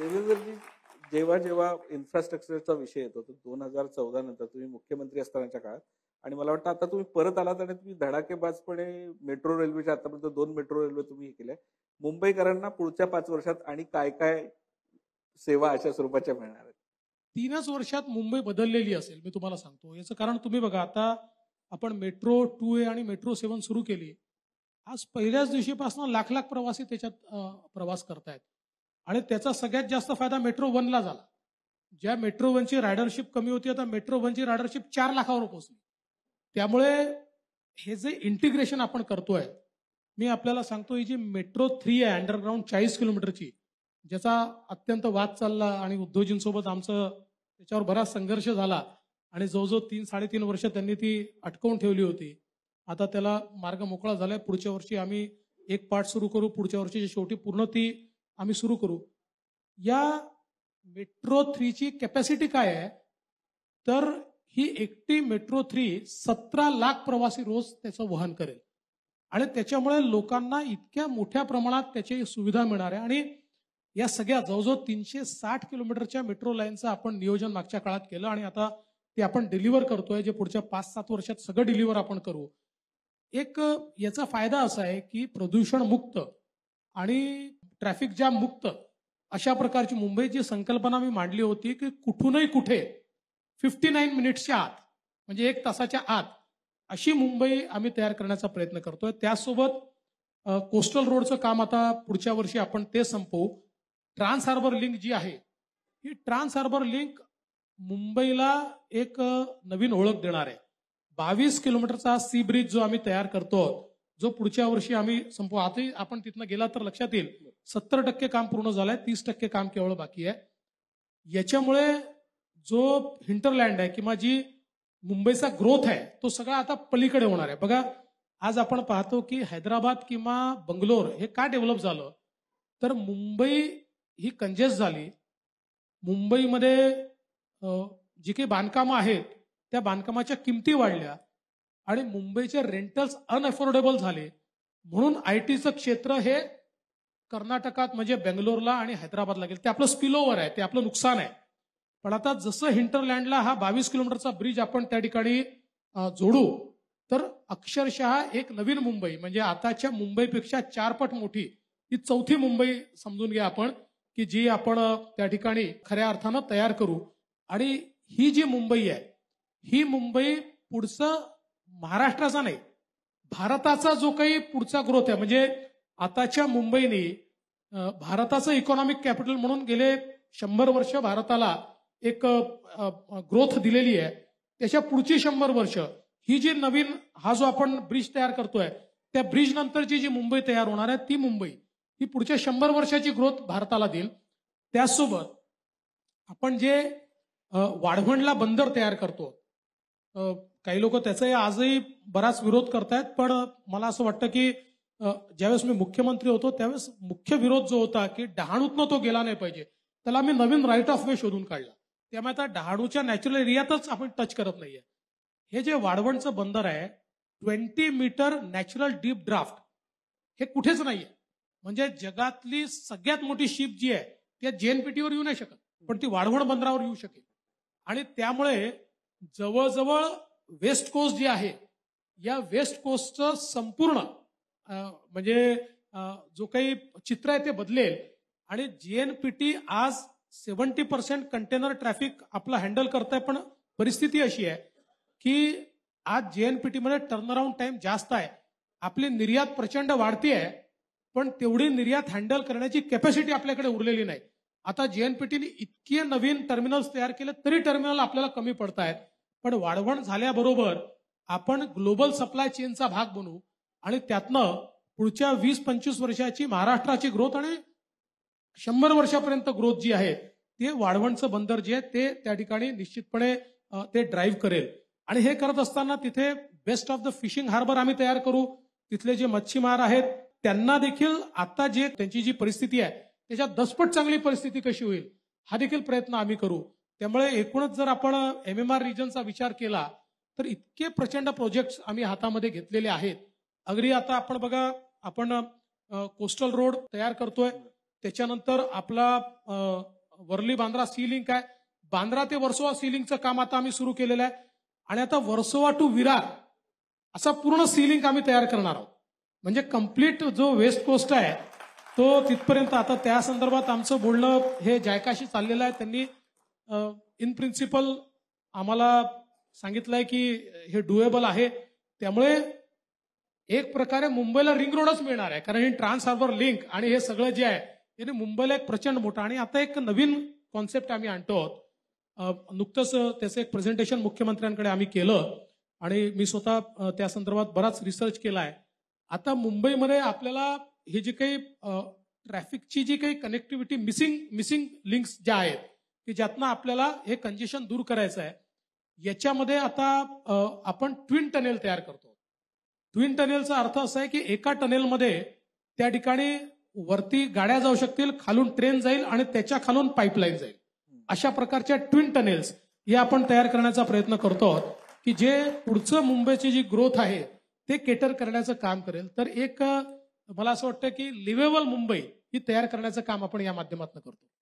देवेंद्रजी जेव्हा जेव्हा इन्फ्रास्ट्रक्चरचा विषय येतो तो दोन हजार चौदा नंतर तुम्ही मुख्यमंत्री असतानाच्या काळात आणि मला वाटतं आता तुम्ही परत आलात आणि तुम्ही धडाकेबाजपणे मेट्रो रेल्वेच्या आतापर्यंत दोन मेट्रो रेल्वे तुम्ही हे केल्या मुंबईकरांना पुढच्या पाच वर्षात आणि काय काय सेवा अशा स्वरूपाच्या मिळणार आहेत तीनच वर्षात मुंबई बदललेली असेल मी तुम्हाला सांगतो याचं कारण तुम्ही बघा आता आपण मेट्रो टू ए आणि मेट्रो सेवन सुरू केली आज पहिल्याच दिवशीपासून लाख लाख प्रवासी त्याच्यात प्रवास करतायत आणि त्याचा सगळ्यात जास्त फायदा मेट्रो वनला झाला ज्या मेट्रो वनची रायडरशिप कमी होती आता मेट्रो वनची रायडरशिप चार लाखावर पोहोचली त्यामुळे हे जे इंटिग्रेशन आपण करतोय मी आपल्याला सांगतो ही जी मेट्रो थ्री आहे अंडरग्राऊंड चाळीस किलोमीटरची ज्याचा अत्यंत वाद चालला आणि उद्योजींसोबत आमचं त्याच्यावर बराच संघर्ष झाला आणि जवळजवळ तीन साडेतीन वर्ष त्यांनी ती अटकवून ठेवली होती आता त्याला मार्ग मोकळा झालाय पुढच्या वर्षी आम्ही एक पाठ सुरू करू पुढच्या वर्षीच्या शेवटी पूर्ण ती आम्ही सुरू करू या मेट्रो थ्रीची कॅपॅसिटी काय आहे तर ही एकटी मेट्रो थ्री सतरा लाख प्रवासी रोज त्याचं वहन करेल आणि त्याच्यामुळे लोकांना इतक्या मोठ्या प्रमाणात त्याची सुविधा मिळणार आहे आणि या सगळ्या जवळजवळ तीनशे साठ किलोमीटरच्या मेट्रो लाईनचं आपण नियोजन मागच्या काळात केलं आणि आता ते आपण डिलिव्हर करतोय जे पुढच्या पाच सात वर्षात सगळं डिलिव्हर आपण करू एक याचा फायदा असा आहे की प्रदूषण मुक्त आणि ट्रॅफिक जाम मुक्त अशा प्रकारची मुंबईची संकल्पना मी मांडली होती की कुठूनही कुठे फिफ्टी नाईन मिनिट्सच्या आत म्हणजे एक तासाच्या आत अशी मुंबई आम्ही तयार करण्याचा प्रयत्न करतोय त्यासोबत कोस्टल रोडचं काम आता पुढच्या वर्षी आपण ते संपवू ट्रान्स हार्बर लिंक जी आहे ही ट्रान्स हार्बर लिंक मुंबईला एक नवीन ओळख देणार आहे बावीस किलोमीटरचा सी ब्रिज जो आम्ही तयार करतो जो पुढच्या वर्षी आम्ही संपवू आताही आपण तिथनं गेला तर लक्षात येईल सत्तर टक्के काम पूर्ण झालंय तीस टक्के काम केवळ बाकी आहे याच्यामुळे जो हिंटरलँड आहे किंवा जी मुंबईचा ग्रोथ आहे तो सगळा आता पलीकडे होणार आहे बघा आज आपण पाहतो की हैदराबाद किंवा बंगलोर हे का डेव्हलप झालं तर मुंबई ही कंजेस्ट झाली मुंबईमध्ये जी काही बांधकामं आहेत त्या बांधकामाच्या किमती वाढल्या आणि मुंबईचे रेंटल्स अनअफोर्डेबल झाले म्हणून आय टीचं क्षेत्र हे कर्नाटकात म्हणजे बेंगलोरला आणि हैदराबादला गेलं ते आपलं ओव्हर आहे ते आपलं नुकसान आहे पण आता जसं हिंटरलँडला हा बावीस किलोमीटरचा ब्रिज आपण त्या ठिकाणी जोडू तर अक्षरशः एक नवीन मुंबई म्हणजे आताच्या मुंबईपेक्षा चारपट मोठी ही चौथी मुंबई समजून घ्या आपण की जी आपण त्या ठिकाणी खऱ्या अर्थानं तयार करू आणि ही जी मुंबई आहे ही मुंबई पुढचं महाराष्ट्राचा नाही भारताचा जो काही पुढचा ग्रोथ आहे म्हणजे आताच्या मुंबईने भारताचं इकॉनॉमिक कॅपिटल म्हणून गेले शंभर वर्ष भारताला एक ग्रोथ दिलेली आहे त्याच्या पुढची शंभर वर्ष ही जी नवीन हा जो आपण ब्रिज तयार करतोय त्या ब्रिज नंतरची जी मुंबई तयार होणार आहे ती मुंबई ही पुढच्या शंभर वर्षाची ग्रोथ भारताला देईल त्याचसोबत आपण जे वाढवणला बंदर तयार करतो काही लोक त्याचाही आजही बराच विरोध करतायत पण मला असं वाटतं की ज्यावेळेस मी मुख्यमंत्री होतो त्यावेळेस मुख्य विरोध जो होता की डहाणूतनं तो गेला नाही पाहिजे त्याला मी नवीन राईट ऑफ वे शोधून काढला त्यामुळे आता डहाणूच्या नॅचरल एरियातच आपण टच करत नाहीये हे जे वाढवणचं बंदर आहे twenty meter natural deep draft हे कुठेच नाहीये म्हणजे जगातली सगळ्यात मोठी शिप जी आहे त्या जेएनपीटीवर येऊ नाही शकत पण ती वाढवण बंदरावर येऊ शकेल आणि त्यामुळे जवळजवळ वेस्ट कोस्ट जी आहे या वेस्ट कोस्टचं संपूर्ण म्हणजे जो काही चित्र आहे ते बदलेल आणि जीएनपीटी आज सेव्हन्टी पर्सेंट कंटेनर ट्रॅफिक आपला हँडल करत आहे पण परिस्थिती अशी आहे की आज जेएनपीटी मध्ये टर्नअराऊंड टाइम जास्त आहे आपली निर्यात प्रचंड वाढती आहे पण तेवढी निर्यात हँडल करण्याची कॅपॅसिटी आपल्याकडे उरलेली नाही आता जीएनपीटीने इतके नवीन टर्मिनल्स तयार केले तरी टर्मिनल आपल्याला कमी पडतायत पण वाढवण झाल्याबरोबर आपण ग्लोबल सप्लाय चेनचा भाग बनू आणि त्यातनं पुढच्या वीस पंचवीस वर्षाची महाराष्ट्राची ग्रोथ आणि शंभर वर्षापर्यंत ग्रोथ जी आहे ते वाढवणचं बंदर जे आहे ते त्या ठिकाणी निश्चितपणे ते ड्राईव्ह करेल आणि हे करत असताना तिथे best of the fishing harbour आम्ही तयार करू तिथले जे मच्छीमार आहेत त्यांना देखील आता जे त्यांची जी परिस्थिती आहे त्याच्यात दसपट चांगली परिस्थिती कशी होईल हा देखील प्रयत्न आम्ही करू त्यामुळे एकूणच जर आपण एम एम आर रिजनचा विचार केला तर इतके प्रचंड प्रोजेक्ट आम्ही हातामध्ये घेतलेले आहेत अगदी आता आपण बघा आपण कोस्टल रोड तयार करतोय त्याच्यानंतर आपला वरली बांद्रा सीलिंग काय आहे बांद्रा ते वर्सोवा सीलिंगचं काम आता आम्ही सुरू केलेलं आहे आणि आता वर्सोवा टू विरार असा पूर्ण सीलिंग आम्ही तयार करणार आहोत म्हणजे कम्प्लीट जो वेस्ट कोस्ट आहे तो तिथपर्यंत आता त्या संदर्भात आमचं बोलणं हे जायकाशी चाललेलं आहे त्यांनी इन प्रिन्सिपल आम्हाला सांगितलंय की हे डुएबल आहे त्यामुळे एक प्रकारे मुंबईला रिंग रोडच मिळणार आहे कारण ही ट्रान्स लिंक आणि हे सगळं जे आहे त्याने मुंबईला एक प्रचंड मोठा आणि आता एक नवीन कॉन्सेप्ट आम्ही आणतो आहोत नुकतंच त्याचं एक प्रेझेंटेशन मुख्यमंत्र्यांकडे आम्ही केलं आणि मी स्वतः त्या संदर्भात बराच रिसर्च केला आहे आता मुंबईमध्ये आपल्याला हे जे काही ट्रॅफिकची जी काही कनेक्टिव्हिटी मिसिंग मिसिंग लिंक्स ज्या आहेत की ज्यातनं आपल्याला हे कंजेशन दूर करायचं आहे याच्यामध्ये आता आपण ट्विन टनेल तयार करतो ट्विन टनेलचा अर्थ असा आहे की एका टनेलमध्ये त्या ठिकाणी वरती गाड्या जाऊ शकतील खालून ट्रेन जाईल आणि त्याच्या खालून पाईपलाईन जाईल अशा प्रकारच्या ट्विन टनेल्स हे आपण तयार करण्याचा प्रयत्न करतो की जे पुढचं मुंबईची जी ग्रोथ आहे ते केटर करण्याचं काम करेल तर एक मला असं वाटतं की लिव्हेबल मुंबई ही तयार करण्याचं काम आपण या माध्यमातून करतो